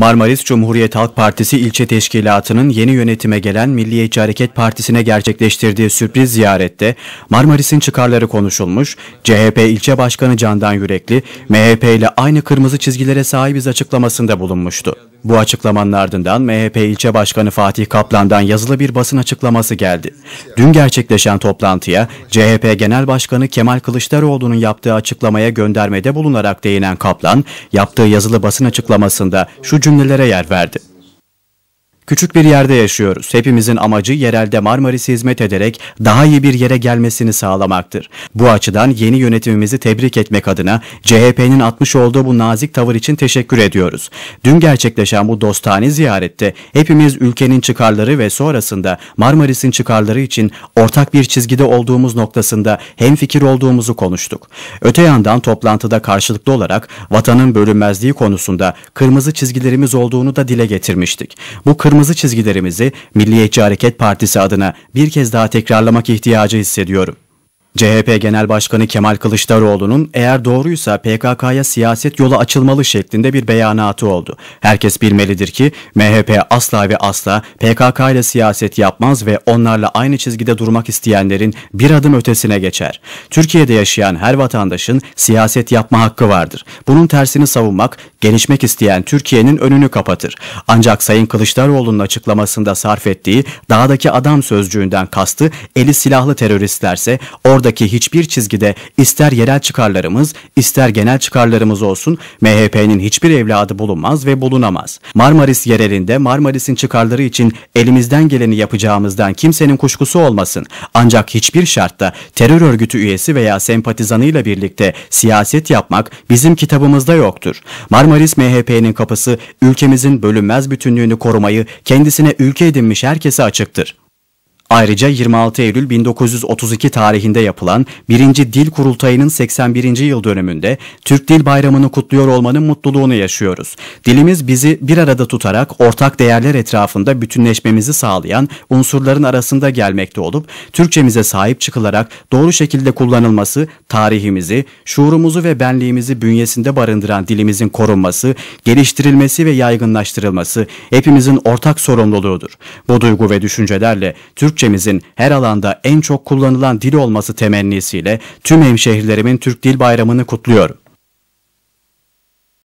Marmaris Cumhuriyet Halk Partisi ilçe teşkilatının yeni yönetime gelen Milliyetçi Hareket Partisi'ne gerçekleştirdiği sürpriz ziyarette Marmaris'in çıkarları konuşulmuş, CHP ilçe başkanı Candan Yürekli, MHP ile aynı kırmızı çizgilere sahibiz açıklamasında bulunmuştu. Bu açıklamanın ardından MHP ilçe başkanı Fatih Kaplan'dan yazılı bir basın açıklaması geldi. Dün gerçekleşen toplantıya CHP Genel Başkanı Kemal Kılıçdaroğlu'nun yaptığı açıklamaya göndermede bulunarak değinen Kaplan, yaptığı yazılı basın açıklamasında şu cümlelere yer verdi. Küçük bir yerde yaşıyoruz. Hepimizin amacı yerelde Marmaris'e hizmet ederek daha iyi bir yere gelmesini sağlamaktır. Bu açıdan yeni yönetimimizi tebrik etmek adına CHP'nin atmış olduğu bu nazik tavır için teşekkür ediyoruz. Dün gerçekleşen bu dostane ziyarette hepimiz ülkenin çıkarları ve sonrasında Marmaris'in çıkarları için ortak bir çizgide olduğumuz noktasında hemfikir olduğumuzu konuştuk. Öte yandan toplantıda karşılıklı olarak vatanın bölünmezliği konusunda kırmızı çizgilerimiz olduğunu da dile getirmiştik. Bu kırmızı kırmızı çizgilerimizi Milliyetçi Hareket Partisi adına bir kez daha tekrarlamak ihtiyacı hissediyorum. CHP Genel Başkanı Kemal Kılıçdaroğlu'nun eğer doğruysa PKK'ya siyaset yolu açılmalı şeklinde bir beyanatı oldu. Herkes bilmelidir ki MHP asla ve asla PKK ile siyaset yapmaz ve onlarla aynı çizgide durmak isteyenlerin bir adım ötesine geçer. Türkiye'de yaşayan her vatandaşın siyaset yapma hakkı vardır. Bunun tersini savunmak gelişmek isteyen Türkiye'nin önünü kapatır. Ancak Sayın Kılıçdaroğlu'nun açıklamasında sarf ettiği dağdaki adam sözcüğünden kastı eli silahlı teröristlerse or Oradaki hiçbir çizgide ister yerel çıkarlarımız, ister genel çıkarlarımız olsun MHP'nin hiçbir evladı bulunmaz ve bulunamaz. Marmaris yerelinde Marmaris'in çıkarları için elimizden geleni yapacağımızdan kimsenin kuşkusu olmasın. Ancak hiçbir şartta terör örgütü üyesi veya sempatizanıyla birlikte siyaset yapmak bizim kitabımızda yoktur. Marmaris MHP'nin kapısı ülkemizin bölünmez bütünlüğünü korumayı kendisine ülke edinmiş herkese açıktır. Ayrıca 26 Eylül 1932 tarihinde yapılan 1. Dil Kurultayı'nın 81. yıl dönümünde Türk Dil Bayramı'nı kutluyor olmanın mutluluğunu yaşıyoruz. Dilimiz bizi bir arada tutarak ortak değerler etrafında bütünleşmemizi sağlayan unsurların arasında gelmekte olup Türkçemize sahip çıkılarak doğru şekilde kullanılması tarihimizi, şuurumuzu ve benliğimizi bünyesinde barındıran dilimizin korunması, geliştirilmesi ve yaygınlaştırılması hepimizin ortak sorumluluğudur. Bu duygu ve düşüncelerle Türkçe Türkçemizin her alanda en çok kullanılan dil olması temennisiyle tüm hemşehrilerimin Türk Dil Bayramı'nı kutluyorum.